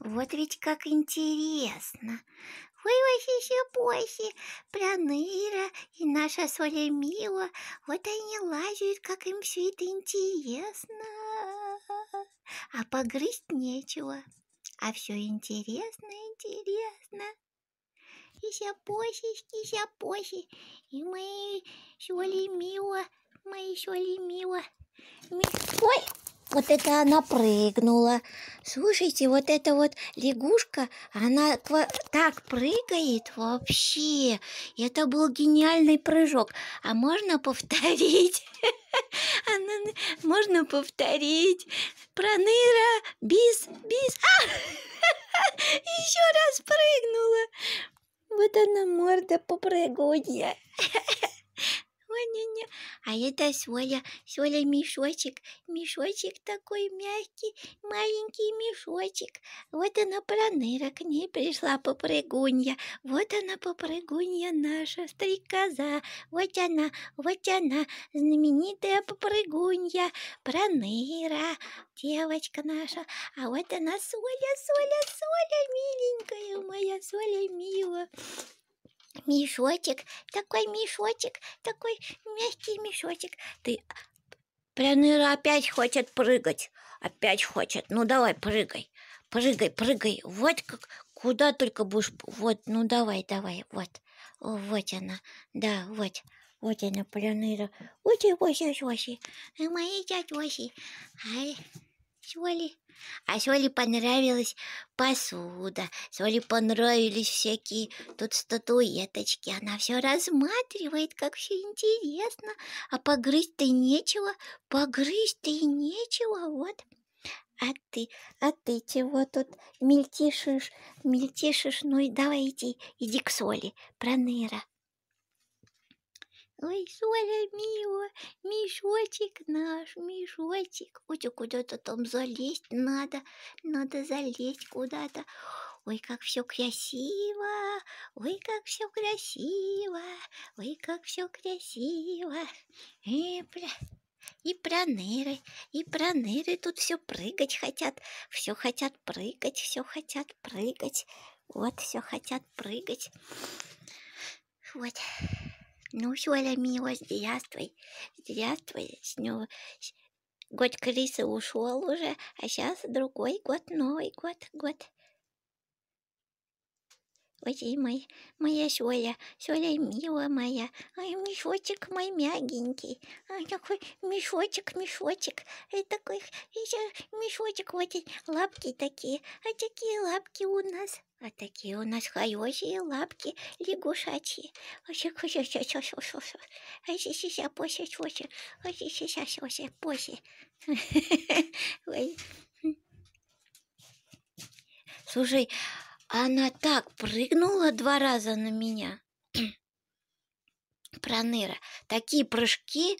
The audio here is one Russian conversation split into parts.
Вот ведь как интересно. Вы, Вывозище Боси, Проныра и наша Соля Мила, вот они лазят, как им все это интересно. А погрызть нечего, а все интересно, интересно. И сяпосечки, сяпоси, и мои Соли Мила, мои Соли Мила. Ой! Вот это она прыгнула. Слушайте, вот эта вот лягушка, она так прыгает вообще. Это был гениальный прыжок. А можно повторить? А ну, можно повторить? Проныра, бис, бис. А! Еще раз прыгнула. Вот она морда попрыгунья. не-не-не. А это Соля, Соля мешочек, мешочек такой мягкий, маленький мешочек. Вот она проныра, к ней пришла попрыгунья, вот она попрыгунья наша, стрекоза, вот она, вот она, знаменитая попрыгунья, проныра, девочка наша, а вот она Соля, Соля, Соля, миленькая моя, Соля мила мешочек, такой мешочек, такой мягкий мешочек. Ты Пряныра опять хочет прыгать, опять хочет. Ну давай, прыгай, прыгай, прыгай. Вот как, куда только будешь. Вот, ну давай, давай, вот. Вот она, да, вот. Вот она, Пряныра. Вот и вот, вот, вот, мои дядь, вот. Соли. А Соли понравилась посуда, Соли понравились всякие тут статуэточки. Она все рассматривает, как все интересно. А погрызть-то нечего, погрызть-то и нечего, вот. А ты, а ты чего тут мельтешишь, мельтешишь? Ну и давай иди, иди к Соли, Проныра. Ой, Соля, мила, мешочек наш, мешочек. Ой, куда-то там залезть надо, надо залезть куда-то. Ой, как все красиво, ой, как все красиво, ой, как все красиво. Э, и, бля... И проныры, и проныры тут все прыгать хотят, все хотят прыгать, все хотят прыгать, вот все хотят прыгать. Вот. Nu, Șoala Mios, здравствуй, здравствуй. С него год крысы ушел уже, а сейчас другой год, Новый год, год. Ой, мой, моя Соля, Соля милая моя, ай, мешочек мой мягенький, ай, такой мешочек, мешочек, и такой еще мешочек, вот эти лапки такие, а такие лапки у нас, а такие у нас хорошие лапки лягушачьи. ай, сейчас после, после, ай, сейчас после, после. Слушай, она так прыгнула два раза на меня. Проныра, такие прыжки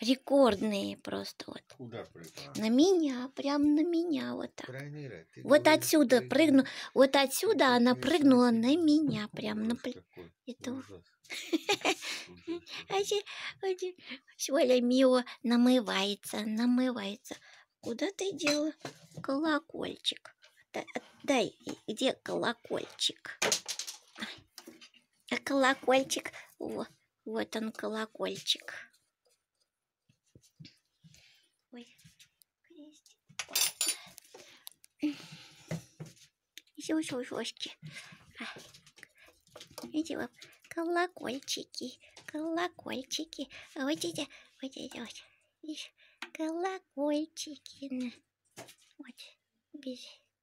рекордные просто вот. Куда прыгнула? На меня, прям на меня вот так. Проныра, вот говоришь, отсюда прыгну, прыгну. вот отсюда это она прыгнула на меня прям на Это Оля Мио намывается, намывается. Куда ты дела колокольчик? Э, дай где колокольчик? А колокольчик, вот, вот он колокольчик. Ой, крестик. Сюсюшки. Видите, вот колокольчики, колокольчики. А вот эти, вот эти, вот колокольчики. Вот,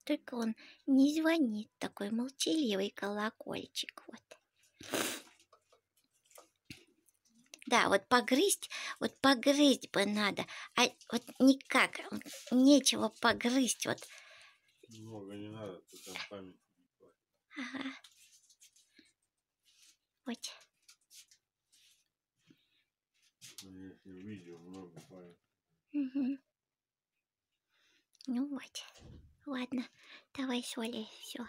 Только он не звонит, такой молчаливый колокольчик. Вот. Да, вот погрызть, вот погрызть бы надо. А вот никак, нечего погрызть. Вот. Много не надо, ты там память не Ага. Вот. если видео много памяти. Угу. Ну вот. Ладно, давай, Соли, все.